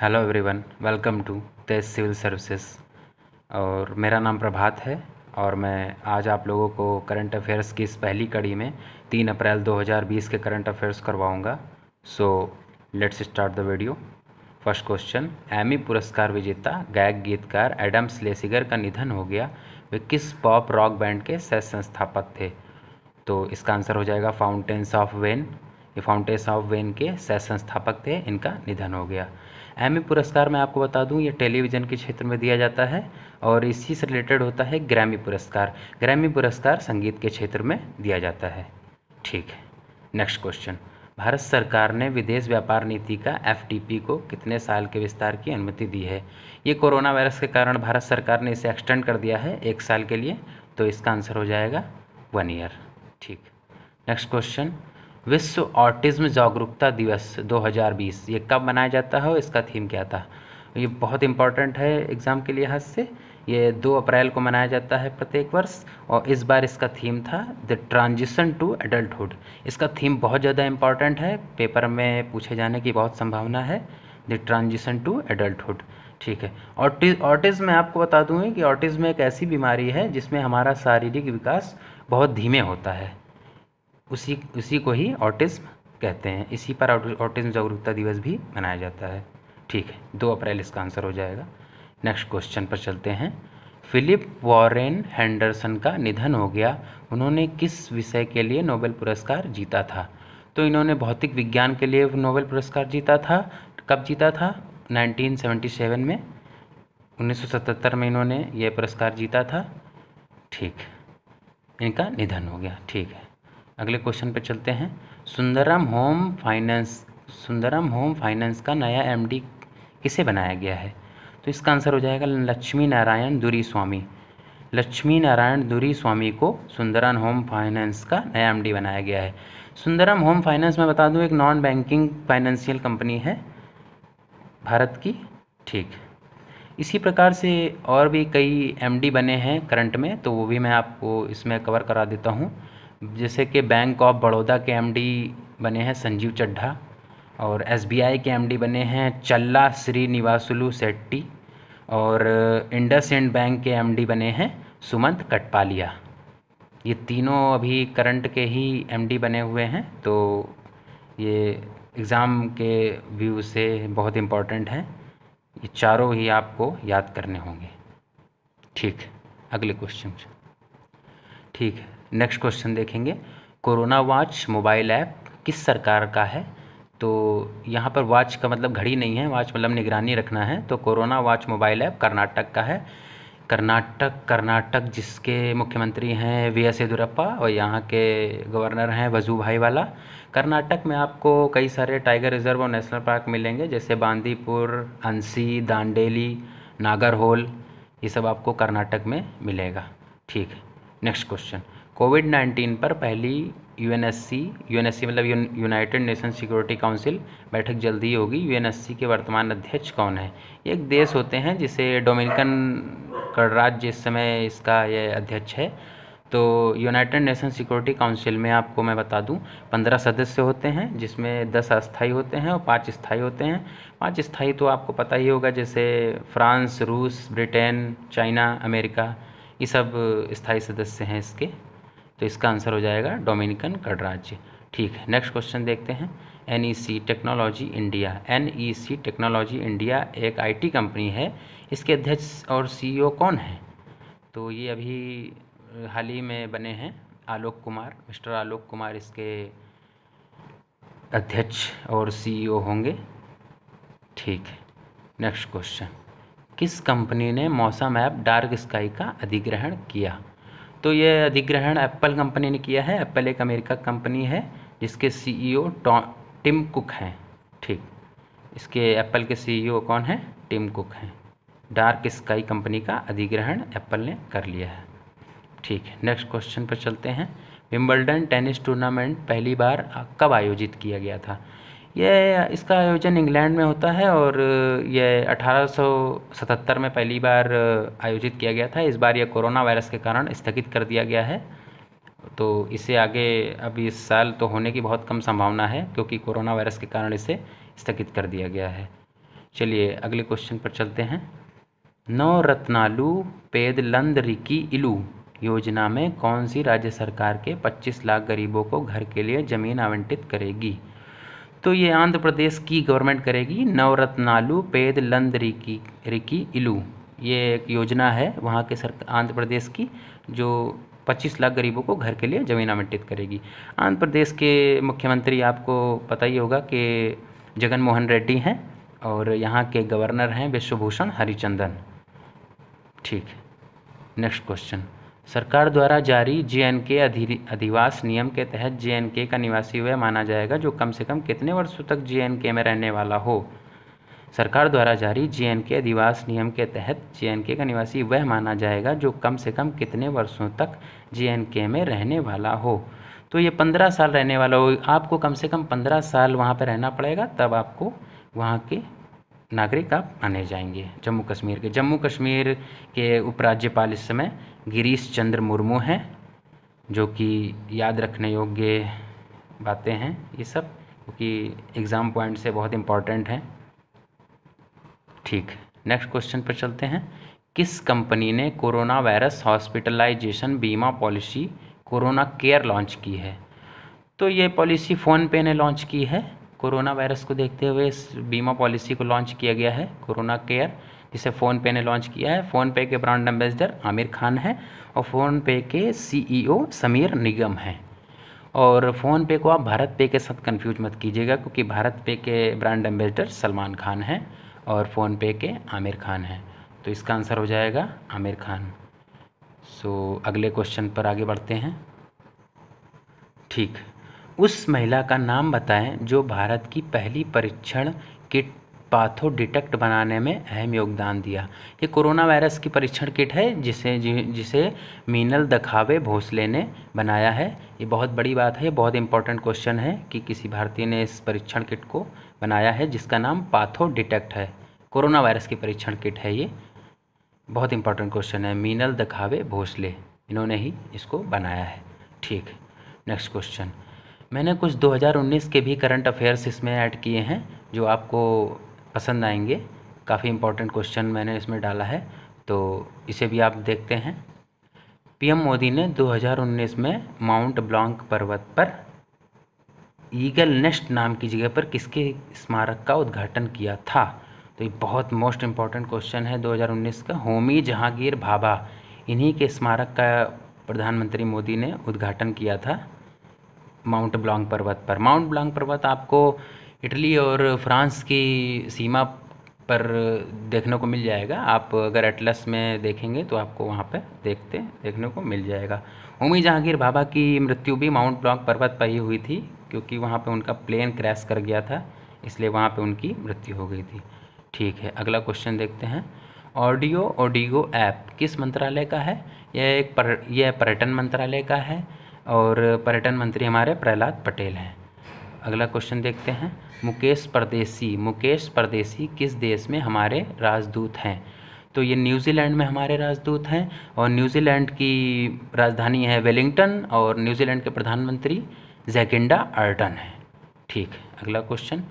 hello everyone welcome to Tej civil services और मेरा नाम प्रभात है और मैं आज आप लोगों को करंट अफेयर्स की इस पहली कड़ी में तीन अप्रैल 2020 के करंट अफेयर्स करवाऊंगा so let's start the video first question Emmy पुरस्कार विजेता गायक गीतकार एडम स्लेसिगर का निधन हो गया वे किस पॉप रॉक बैंड के सह संस्थापक थे तो इसका आंसर हो जाएगा फाउंटेन्स ऑफ वेन ये फाउंटेन्स ऑफ वेन के सह संस्थापक थे इनका निधन हो गया एमी पुरस्कार मैं आपको बता दूं ये टेलीविज़न के क्षेत्र में दिया जाता है और इसी से रिलेटेड होता है ग्रैमी पुरस्कार ग्रैमी पुरस्कार संगीत के क्षेत्र में दिया जाता है ठीक है नेक्स्ट क्वेश्चन भारत सरकार ने विदेश व्यापार नीति का एफटीपी को कितने साल के विस्तार की अनुमति दी है ये कोरोना वायरस के कारण भारत सरकार ने इसे एक्सटेंड कर दिया है एक साल के लिए तो इसका आंसर हो जाएगा वन ईयर ठीक नेक्स्ट क्वेश्चन विश्व ऑटिज़्म जागरूकता दिवस 2020 ये कब मनाया जाता है और इसका थीम क्या था ये बहुत इंपॉर्टेंट है एग्ज़ाम के लिहाज से ये दो अप्रैल को मनाया जाता है प्रत्येक वर्ष और इस बार इसका थीम था द ट्रांजिशन टू एडल्टहुड इसका थीम बहुत ज़्यादा इंपॉर्टेंट है पेपर में पूछे जाने की बहुत संभावना है द ट्रांजिशन टू एडल्टहुड ठीक है ऑटिज़्म मैं आपको बता दूँगी कि ऑटिज़्म एक ऐसी बीमारी है जिसमें हमारा शारीरिक विकास बहुत धीमे होता है उसी उसी को ही ऑटिज़्म कहते हैं इसी पर ऑटिज़्म जागरूकता दिवस भी मनाया जाता है ठीक है दो अप्रैल इसका आंसर हो जाएगा नेक्स्ट क्वेश्चन पर चलते हैं फिलिप वॉरेन हैंडरसन का निधन हो गया उन्होंने किस विषय के लिए नोबेल पुरस्कार जीता था तो इन्होंने भौतिक विज्ञान के लिए नोबेल पुरस्कार जीता था कब जीता था 1977 में 1977 में इन्होंने यह पुरस्कार जीता था ठीक इनका निधन हो गया ठीक है अगले क्वेश्चन पे चलते हैं Sundaram home finance Sundaram home finance का नया एमडी किसे बनाया गया है तो इसका आंसर हो जाएगा लक्ष्मी नारायण दुरी स्वामी लक्ष्मी नारायण दुरी स्वामी को सुंदरम होम फाइनेंस का नया एम बनाया गया है सुंदरम होम फाइनेंस मैं बता दूँ एक नॉन बैंकिंग फाइनेंशियल कंपनी है भारत की ठीक इसी प्रकार से और भी कई एमडी बने हैं करंट में तो वो भी मैं आपको इसमें कवर करा देता हूँ जैसे कि बैंक ऑफ बड़ौदा के एमडी बने हैं संजीव चड्ढा और एसबीआई के एमडी बने हैं चल्ला श्रीनिवासुलू सेट्टी और इंडस इंड बैंक के एमडी बने हैं सुमंत कटपालिया ये तीनों अभी करंट के ही एमडी बने हुए हैं तो ये एग्ज़ाम के व्यू से बहुत इम्पॉर्टेंट हैं ये चारों ही आपको याद करने होंगे ठीक अगले क्वेश्चन ठीक है नेक्स्ट क्वेश्चन देखेंगे कोरोना वॉच मोबाइल ऐप किस सरकार का है तो यहाँ पर वॉच का मतलब घड़ी नहीं है वॉच मतलब निगरानी रखना है तो corona watch mobile app Karnataka का है कर्नाटक कर्नाटक जिसके मुख्यमंत्री हैं वी एस येदुरप्पा और यहाँ के गवर्नर हैं वजू भाई वाला कर्नाटक में आपको कई सारे टाइगर रिजर्व और नेशनल पार्क मिलेंगे जैसे बांदीपुर अंसी दांडेली नागरहोल ये सब आपको कर्नाटक में मिलेगा ठीक है नेक्स्ट क्वेश्चन कोविड नाइन्टीन पर पहली मतलब U N S C U N S C मतलब यूनाइटेड नेशन सिक्योरिटी काउंसिल बैठक जल्दी ही होगी यू एन एस सी के वर्तमान अध्यक्ष कौन है एक देश होते हैं जिसे डोमिनिकन गणराज्य इस समय इसका ये अध्यक्ष है तो यूनाइटेड नेशन सिक्योरिटी काउंसिल में आपको मैं बता दूं पंद्रह सदस्य होते हैं जिसमें दस अस्थाई होते हैं और पाँच स्थाई होते हैं पाँच स्थाई तो आपको पता ही होगा जैसे फ्रांस रूस ब्रिटेन चाइना अमेरिका ये सब स्थाई सदस्य हैं इसके तो इसका आंसर हो जाएगा डोमिनिकन गणराज्य ठीक है नेक्स्ट क्वेश्चन देखते हैं N E C technology India N E C technology India एक आई टी कंपनी है इसके अध्यक्ष और सी ओ e कौन है तो ये अभी हाल ही में बने हैं आलोक कुमार मिस्टर आलोक कुमार इसके अध्यक्ष और सीईओ e होंगे ठीक है नेक्स्ट क्वेश्चन किस कंपनी ने मौसम ऐप डार्क स्काई का अधिग्रहण किया तो ये अधिग्रहण एप्पल कंपनी ने किया है एप्पल एक अमेरिका कंपनी है जिसके सीईओ e टिम कुक हैं ठीक इसके एप्पल के सीईओ e कौन हैं टिम कुक हैं डार्क स्काई कंपनी का अधिग्रहण एप्पल ने कर लिया है ठीक है नेक्स्ट क्वेश्चन पर चलते हैं विम्बलडन टेनिस टूर्नामेंट पहली बार कब आयोजित किया गया था यह इसका आयोजन इंग्लैंड में होता है और यह अठारह सौ सतहत्तर में पहली बार आयोजित किया गया था इस बार यह कोरोना वायरस के कारण स्थगित कर दिया गया है तो इसे आगे अभी इस साल तो होने की बहुत कम संभावना है क्योंकि कोरोना वायरस के कारण इसे स्थगित कर दिया गया है चलिए अगले क्वेश्चन पर चलते हैं नवरत्नालु लंद रिकी इलू योजना में कौन सी राज्य सरकार के 25 लाख गरीबों को घर के लिए ज़मीन आवंटित करेगी तो ये आंध्र प्रदेश की गवर्नमेंट करेगी नवरत्नालू पेद लंद रिकी रिकी इलू ये एक योजना है वहाँ के सर आंध्र प्रदेश की जो 25 लाख गरीबों को घर के लिए जमीन आवंटित करेगी आंध्र प्रदेश के मुख्यमंत्री आपको पता ही होगा कि जगन मोहन रेड्डी हैं और यहाँ के गवर्नर हैं विश्वभूषण हरिचंदन ठीक नेक्स्ट क्वेश्चन सरकार द्वारा जारी जे अधिवास नियम के तहत जे का निवासी वह माना जाएगा जो कम से कम कितने वर्षों तक जे में रहने वाला हो सरकार द्वारा जारी जे अधिवास नियम के तहत जे का निवासी वह माना जाएगा जो कम से कम कितने वर्षों तक जे में रहने वाला हो तो ये पंद्रह साल रहने वाला हो आपको कम से कम पंद्रह साल वहाँ पर रहना पड़ेगा तब आपको वहाँ के नागरिक आप माने जाएंगे जम्मू कश्मीर के जम्मू कश्मीर के उपराज्यपाल इस समय गिरीश चंद्र मुर्मू हैं जो कि याद रखने योग्य बातें हैं ये सब क्योंकि एग्ज़ाम पॉइंट से बहुत इम्पॉर्टेंट हैं ठीक नेक्स्ट क्वेश्चन पर चलते हैं किस कंपनी ने कोरोना वायरस हॉस्पिटलाइजेशन बीमा पॉलिसी कोरोना केयर लॉन्च की है तो ये पॉलिसी फ़ोनपे ने लॉन्च की है कोरोना वायरस को देखते हुए इस बीमा पॉलिसी को लॉन्च किया गया है कोरोना केयर जिसे फ़ोन पे ने लॉन्च किया है फ़ोनपे के ब्रांड एम्बेसडर आमिर खान है और फ़ोनपे के सीईओ e समीर निगम हैं और फ़ोन पे को आप भारत पे के साथ कंफ्यूज मत कीजिएगा क्योंकि भारत पे के ब्रांड एम्बेसडर सलमान खान हैं और फ़ोनपे के आमिर खान हैं तो इसका आंसर हो जाएगा आमिर खान सो अगले क्वेश्चन पर आगे बढ़ते हैं ठीक है उस महिला का नाम बताएँ जो भारत की पहली परीक्षण किट पाथो डिटेक्ट बनाने में अहम योगदान दिया ये कोरोना वायरस की परीक्षण किट है जिसे जि, जिसे मीनल दखावे भोसले ने बनाया है ये बहुत बड़ी बात है बहुत इंपॉर्टेंट क्वेश्चन है कि किसी भारतीय ने इस परीक्षण किट को बनाया है जिसका नाम पाथो डिटेक्ट है कोरोना वायरस की परीक्षण किट है ये बहुत इंपॉर्टेंट क्वेश्चन है मीनल दखावे भोसले इन्होंने ही इसको बनाया है ठीक नेक्स्ट क्वेश्चन मैंने कुछ 2019 के भी करंट अफेयर्स इसमें ऐड किए हैं जो आपको पसंद आएंगे काफ़ी इम्पोर्टेंट क्वेश्चन मैंने इसमें डाला है तो इसे भी आप देखते हैं पीएम मोदी ने 2019 में माउंट ब्लॉन्क पर्वत पर ईगल नेस्ट नाम की जगह पर किसके स्मारक का उद्घाटन किया था तो ये बहुत मोस्ट इम्पॉर्टेंट क्वेश्चन है 2019 का होमी जहांगीर भाभा इन्हीं के स्मारक का प्रधानमंत्री मोदी ने उद्घाटन किया था माउंट ब्लॉन्ग पर्वत पर माउंट ब्लॉन्ग पर्वत आपको इटली और फ्रांस की सीमा पर देखने को मिल जाएगा आप अगर एटलस में देखेंगे तो आपको वहाँ पर देखते देखने को मिल जाएगा उमी जहांगीर बाबा की मृत्यु भी माउंट ब्लॉक पर्वत पर ही हुई थी क्योंकि वहाँ पे उनका प्लेन क्रैश कर गया था इसलिए वहाँ पे उनकी मृत्यु हो गई थी ठीक है अगला क्वेश्चन देखते हैं ऑडियो ऑडियो ऐप किस मंत्रालय का है यह एक पर यह पर्यटन मंत्रालय का है और पर्यटन मंत्री हमारे प्रहलाद पटेल हैं अगला क्वेश्चन देखते हैं मुकेश परदेसी मुकेश परदेसी किस देश में हमारे राजदूत हैं तो ये न्यूजीलैंड में हमारे राजदूत हैं और न्यूजीलैंड की राजधानी है वेलिंगटन और न्यूजीलैंड के प्रधानमंत्री जैकिंडा आर्टन हैं ठीक अगला क्वेश्चन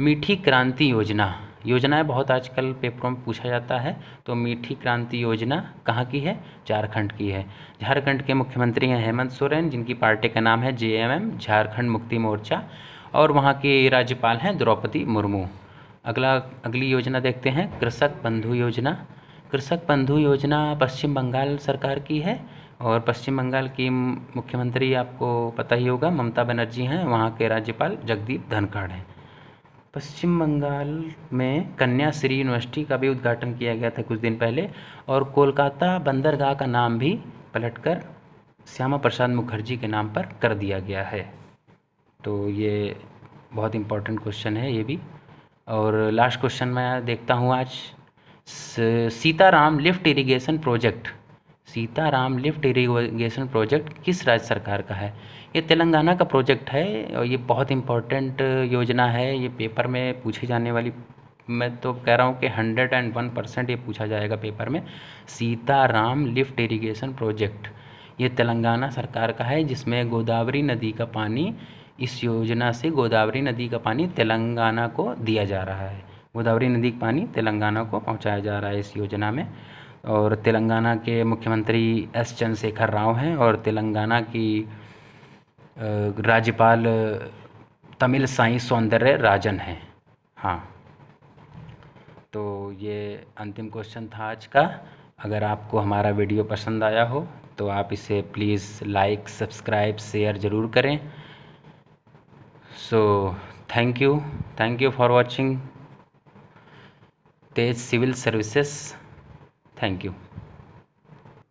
मीठी क्रांति योजना योजनाएं बहुत आजकल पेपरों में पूछा जाता है तो मीठी क्रांति योजना कहाँ की है झारखंड की है झारखंड के मुख्यमंत्री हैं हेमंत सोरेन जिनकी पार्टी का नाम है जे झारखंड मुक्ति मोर्चा और वहाँ के राज्यपाल हैं द्रौपदी मुर्मू अगला अगली योजना देखते हैं कृषक बंधु योजना कृषक बंधु योजना पश्चिम बंगाल सरकार की है और पश्चिम बंगाल की मुख्यमंत्री आपको पता ही होगा ममता बनर्जी हैं वहाँ के राज्यपाल जगदीप धनखड़ हैं पश्चिम बंगाल में कन्याश्री यूनिवर्सिटी का भी उद्घाटन किया गया था कुछ दिन पहले और कोलकाता बंदरगाह का नाम भी पलटकर श्यामा प्रसाद मुखर्जी के नाम पर कर दिया गया है तो ये बहुत इम्पोर्टेंट क्वेश्चन है ये भी और लास्ट क्वेश्चन मैं देखता हूँ आज Sitaram lift irrigation project Sitaram lift irrigation project किस राज्य सरकार का है ये तेलंगाना का प्रोजेक्ट है और ये बहुत इम्पोर्टेंट योजना है ये पेपर में पूछी जाने वाली मैं तो कह रहा हूँ कि हंड्रेड एंड वन परसेंट ये पूछा जाएगा पेपर में सीताराम लिफ्ट इरीगेशन प्रोजेक्ट ये तेलंगाना सरकार का है जिसमें गोदावरी नदी का पानी इस योजना से गोदावरी नदी का पानी तेलंगाना को दिया जा रहा है गोदावरी नदी का पानी तेलंगाना को पहुँचाया जा रहा है इस योजना में और तेलंगाना के मुख्यमंत्री एस चंद्रशेखर राव हैं और तेलंगाना की राज्यपाल तमिल साई सौंदर्य राजन हैं हाँ तो ये अंतिम क्वेश्चन था आज का अगर आपको हमारा वीडियो पसंद आया हो तो आप इसे प्लीज़ लाइक सब्सक्राइब शेयर ज़रूर करें so thank you thank you for watching Tej civil services thank you